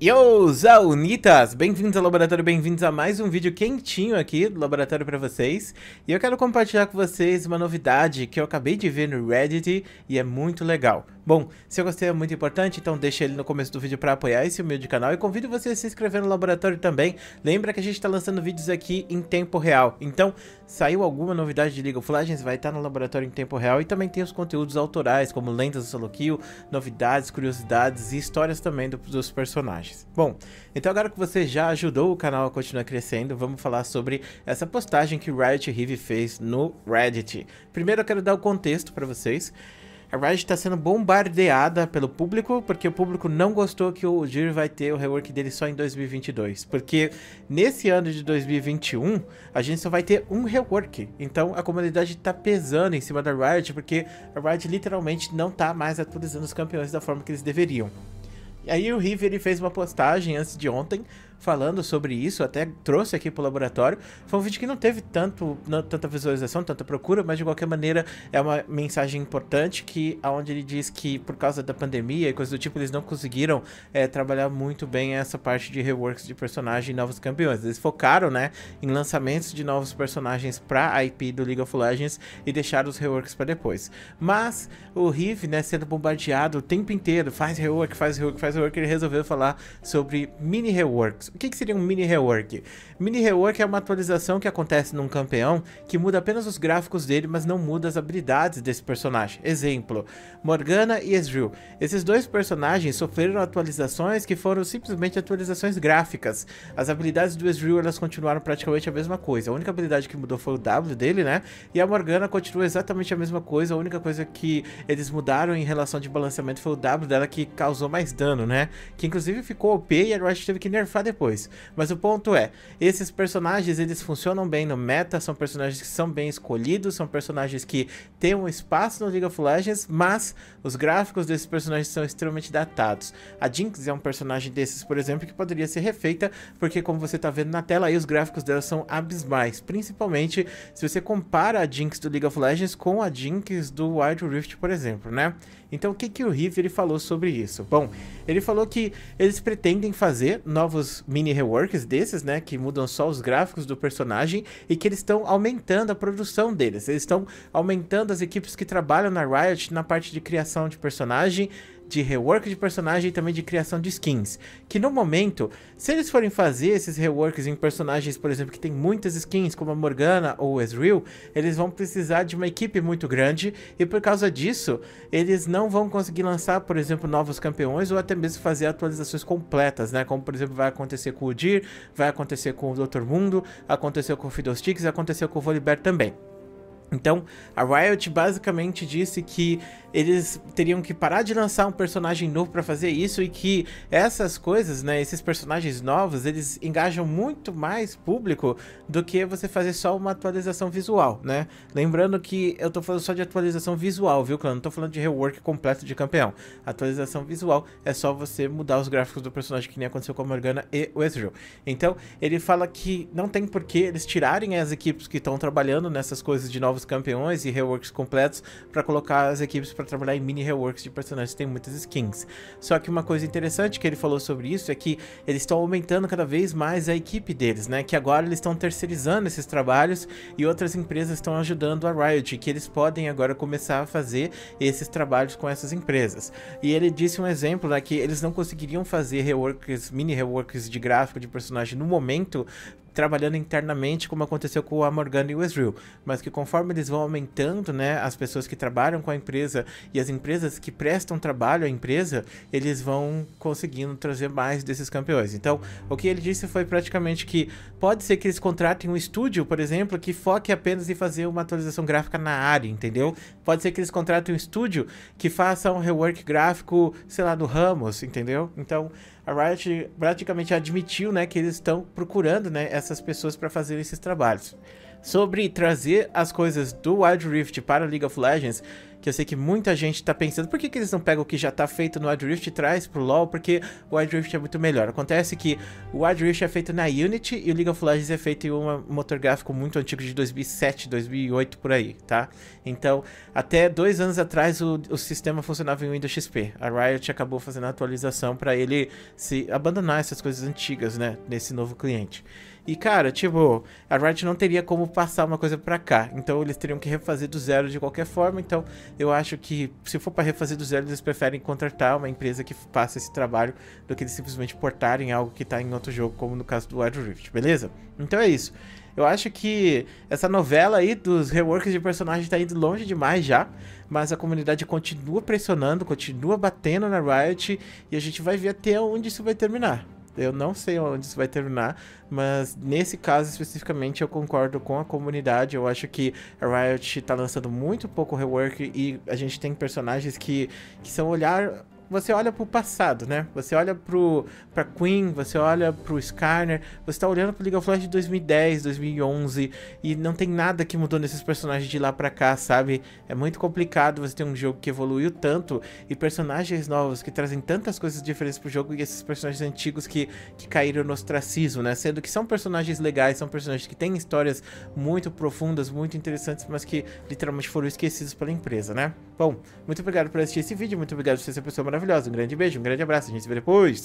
Yo, Zaunitas! Bem-vindos ao laboratório, bem-vindos a mais um vídeo quentinho aqui do laboratório para vocês. E eu quero compartilhar com vocês uma novidade que eu acabei de ver no Reddit e é muito legal. Bom, se eu gostei é muito importante, então deixa ele no começo do vídeo para apoiar esse humilde canal e convido você a se inscrever no laboratório também. Lembra que a gente está lançando vídeos aqui em tempo real, então saiu alguma novidade de League of Legends, vai estar tá no laboratório em tempo real e também tem os conteúdos autorais, como lendas do solo kill, novidades, curiosidades e histórias também do, dos personagens. Bom, então agora que você já ajudou o canal a continuar crescendo, vamos falar sobre essa postagem que Riot Rive fez no Reddit. Primeiro eu quero dar o contexto para vocês. A Riot está sendo bombardeada pelo público, porque o público não gostou que o Jir vai ter o rework dele só em 2022. Porque nesse ano de 2021, a gente só vai ter um rework. Então a comunidade está pesando em cima da Riot, porque a Riot literalmente não está mais atualizando os campeões da forma que eles deveriam. E aí o River fez uma postagem antes de ontem, falando sobre isso, até trouxe aqui pro laboratório. Foi um vídeo que não teve tanto, não, tanta visualização, tanta procura, mas de qualquer maneira é uma mensagem importante que aonde ele diz que por causa da pandemia e coisas do tipo, eles não conseguiram é, trabalhar muito bem essa parte de reworks de personagem e novos campeões. Eles focaram, né, em lançamentos de novos personagens pra IP do League of Legends e deixaram os reworks para depois. Mas o Rive, né, sendo bombardeado o tempo inteiro, faz rework, faz rework, faz rework, ele resolveu falar sobre mini reworks o que, que seria um mini rework? Mini rework é uma atualização que acontece num campeão que muda apenas os gráficos dele, mas não muda as habilidades desse personagem. Exemplo, Morgana e Ezreal. Esses dois personagens sofreram atualizações que foram simplesmente atualizações gráficas. As habilidades do Ezreal elas continuaram praticamente a mesma coisa. A única habilidade que mudou foi o W dele, né? E a Morgana continua exatamente a mesma coisa. A única coisa que eles mudaram em relação de balanceamento foi o W dela que causou mais dano, né? Que inclusive ficou OP e a Riot teve que nerfar depois depois. Mas o ponto é, esses personagens eles funcionam bem no meta, são personagens que são bem escolhidos, são personagens que têm um espaço no League of Legends, mas os gráficos desses personagens são extremamente datados. A Jinx é um personagem desses, por exemplo, que poderia ser refeita, porque como você está vendo na tela aí, os gráficos dela são abismais, principalmente se você compara a Jinx do League of Legends com a Jinx do Wild Rift, por exemplo, né? Então, o que, que o Reeve ele falou sobre isso? Bom, ele falou que eles pretendem fazer novos mini reworks desses, né? Que mudam só os gráficos do personagem e que eles estão aumentando a produção deles. Eles estão aumentando as equipes que trabalham na Riot na parte de criação de personagem de rework de personagem e também de criação de skins. Que no momento, se eles forem fazer esses reworks em personagens, por exemplo, que tem muitas skins, como a Morgana ou o Ezreal, eles vão precisar de uma equipe muito grande e por causa disso, eles não vão conseguir lançar, por exemplo, novos campeões ou até mesmo fazer atualizações completas, né? Como, por exemplo, vai acontecer com o Dir, vai acontecer com o Dr. Mundo, aconteceu com o Fiddlesticks, aconteceu com o Volibear também. Então, a Riot basicamente disse que eles teriam que parar de lançar um personagem novo para fazer isso e que essas coisas, né, esses personagens novos, eles engajam muito mais público do que você fazer só uma atualização visual, né? Lembrando que eu tô falando só de atualização visual, viu, clã? Não tô falando de rework completo de campeão. Atualização visual é só você mudar os gráficos do personagem que nem aconteceu com a Morgana e o Ezreal. Então, ele fala que não tem por que eles tirarem as equipes que estão trabalhando nessas coisas de novos novos campeões e reworks completos para colocar as equipes para trabalhar em mini reworks de personagens. Tem muitas skins. Só que uma coisa interessante que ele falou sobre isso é que eles estão aumentando cada vez mais a equipe deles, né? Que agora eles estão terceirizando esses trabalhos e outras empresas estão ajudando a Riot, que eles podem agora começar a fazer esses trabalhos com essas empresas. E ele disse um exemplo né, que eles não conseguiriam fazer reworks, mini reworks de gráfico de personagem no momento trabalhando internamente, como aconteceu com a Morgana e o Ezreal, mas que conforme eles vão aumentando, né, as pessoas que trabalham com a empresa e as empresas que prestam trabalho à empresa, eles vão conseguindo trazer mais desses campeões. Então, o que ele disse foi praticamente que pode ser que eles contratem um estúdio, por exemplo, que foque apenas em fazer uma atualização gráfica na área, entendeu? Pode ser que eles contratem um estúdio que faça um rework gráfico, sei lá, do Ramos, entendeu? Então, a Riot praticamente admitiu, né, que eles estão procurando, né, essa essas pessoas para fazer esses trabalhos. Sobre trazer as coisas do Wild Rift para League of Legends, que eu sei que muita gente está pensando, por que, que eles não pegam o que já está feito no Wild Rift e traz para o LoL? Porque o Wild Rift é muito melhor. Acontece que o Wild Rift é feito na Unity e o League of Legends é feito em um motor gráfico muito antigo de 2007, 2008 por aí, tá? Então, até dois anos atrás o, o sistema funcionava em Windows XP. A Riot acabou fazendo a atualização para ele se abandonar essas coisas antigas, né, nesse novo cliente. E, cara, tipo, a Riot não teria como passar uma coisa para cá. Então eles teriam que refazer do zero de qualquer forma. Então eu acho que se for para refazer do zero, eles preferem contratar uma empresa que faça esse trabalho do que eles simplesmente portarem algo que tá em outro jogo, como no caso do Wild Rift, beleza? Então é isso. Eu acho que essa novela aí dos reworks de personagens tá indo longe demais já, mas a comunidade continua pressionando, continua batendo na Riot e a gente vai ver até onde isso vai terminar. Eu não sei onde isso vai terminar, mas nesse caso especificamente eu concordo com a comunidade. Eu acho que a Riot tá lançando muito pouco rework e a gente tem personagens que, que são olhar você olha pro passado, né? Você olha pro, pra Queen, você olha pro Skarner, você tá olhando pro League of Legends 2010, 2011, e não tem nada que mudou nesses personagens de lá pra cá, sabe? É muito complicado você ter um jogo que evoluiu tanto, e personagens novos que trazem tantas coisas diferentes pro jogo, e esses personagens antigos que, que caíram no ostracismo, né? Sendo que são personagens legais, são personagens que têm histórias muito profundas, muito interessantes, mas que literalmente foram esquecidos pela empresa, né? Bom, muito obrigado por assistir esse vídeo, muito obrigado por ser essa pessoa maravilhosa, maravilhosa. Um grande beijo, um grande abraço. A gente se vê depois.